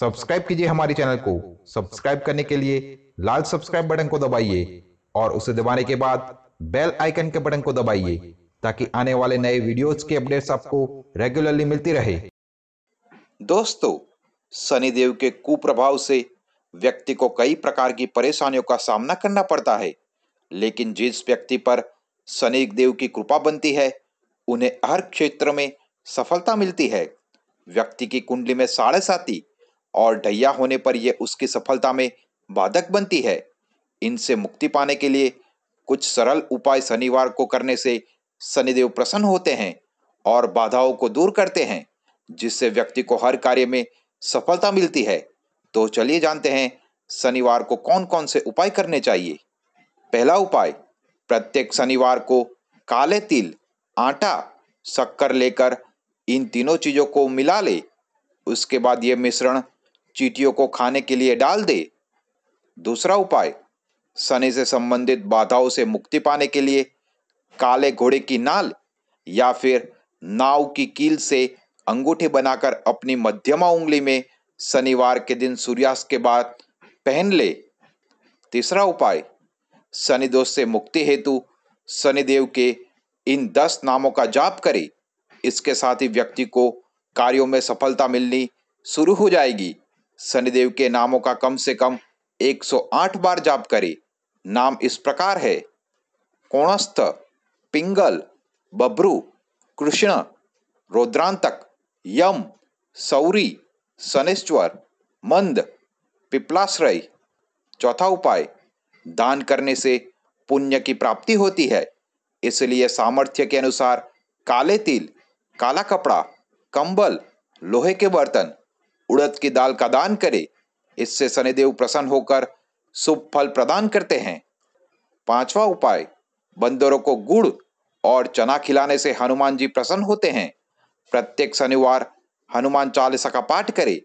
subscribe कीजिए हमारे channel को सब्सक्राइब करने के लिए लाल सब्सक्राइब बटन को दबाइए और उसे दबाने के बाद बेल आइकन के बटन को दबाइए ताकि आने वाले नए वीडियोस के अपडेट्स आपको रेगुलरली मिलती रहे दोस्तों शनिदेव के कुप्रभाव से व्यक्ति को कई प्रकार की परेशानियों का सामना करना पड़ता है लेकिन जिस व्यक्ति पर शनि देव की कृपा बनती है उन्हें हर क्षेत्र में सफलता मिलती है व्यक्ति की कुंडली में साढ़े साथी और ढैया होने पर यह उसकी सफलता में बाधक बनती है इनसे मुक्ति पाने के लिए कुछ सरल उपाय शनिवार को करने से शनिदेव प्रसन्न होते हैं और बाधाओं को दूर करते हैं जिससे व्यक्ति को हर कार्य में सफलता मिलती है तो चलिए जानते हैं शनिवार को कौन कौन से उपाय करने चाहिए पहला उपाय प्रत्येक शनिवार को काले तिल आटा शक्कर लेकर इन तीनों चीज़ों को मिला ले उसके बाद यह मिश्रण चीटियों को खाने के लिए डाल दे दूसरा उपाय शनि से संबंधित बाधाओं से मुक्ति पाने के लिए काले घोड़े की नाल या फिर नाव की कील से अंगूठे बनाकर अपनी मध्यमा उंगली में शनिवार के दिन सूर्यास्त के बाद पहन ले तीसरा उपाय शनि दोष से मुक्ति हेतु शनिदेव के इन दस नामों का जाप करें इसके साथ ही व्यक्ति को कार्यों में सफलता मिलनी शुरू हो जाएगी शनिदेव के नामों का कम से कम 108 बार जाप करें नाम इस प्रकार है कोणस्थ पिंगल बब्रू कृष्ण रोद्रांतक यम सौरी शनिश्वर मंद पिपलाश्रय चौथा उपाय दान करने से पुण्य की प्राप्ति होती है इसलिए सामर्थ्य के अनुसार काले तिल काला कपड़ा कंबल लोहे के बर्तन उड़द की दाल का दान करे इससे शनिदेव प्रसन्न होकर शुभ फल प्रदान करते हैं पांचवा उपाय बंदरों को गुड़ और चना खिलाने से हनुमान जी प्रसन्न होते हैं प्रत्येक शनिवार हनुमान चालीसा का पाठ करें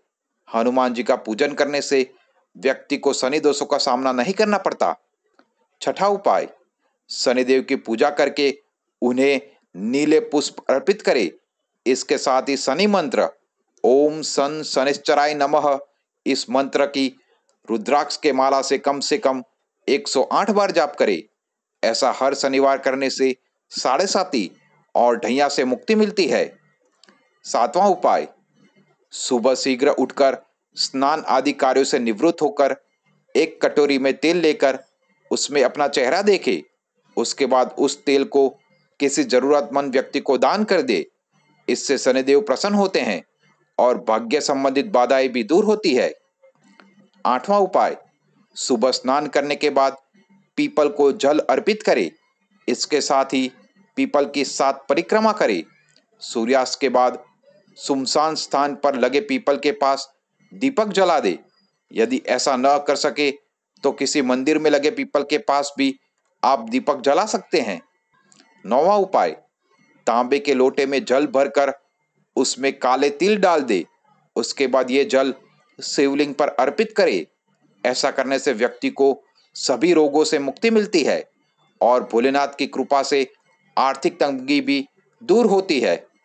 हनुमान जी का पूजन करने से व्यक्ति को शनि दोषों का सामना नहीं करना पड़ता छठा उपाय शनिदेव की पूजा करके उन्हें नीले पुष्प अर्पित करें इसके साथ ही शनि मंत्र ओम सन शनिश्चराय नमः इस मंत्र की रुद्राक्ष के माला से कम से कम 108 बार जाप करें ऐसा हर शनिवार करने से साढ़े साथी और ढैया से मुक्ति मिलती है सातवां उपाय सुबह शीघ्र उठकर स्नान आदि कार्यों से निवृत्त होकर एक कटोरी में तेल लेकर उसमें अपना चेहरा देखे उसके बाद उस तेल को किसी जरूरतमंद व्यक्ति को दान कर दे इससे शनिदेव प्रसन्न होते हैं और भाग्य संबंधित बाधाएं भी दूर होती है आठवां उपाय सुबह स्नान करने के बाद पीपल को जल अर्पित करें इसके साथ ही पीपल की सात परिक्रमा करें सूर्यास्त के बाद सुमसान स्थान पर लगे पीपल के पास दीपक जला दे यदि ऐसा न कर सके तो किसी मंदिर में लगे पीपल के पास भी आप दीपक जला सकते हैं नौवा उपाय तांबे के लोटे में जल भरकर उसमें काले तिल डाल दे उसके बाद ये जल शिवलिंग पर अर्पित करे ऐसा करने से व्यक्ति को सभी रोगों से मुक्ति मिलती है और भोलेनाथ की कृपा से आर्थिक तंगी भी दूर होती है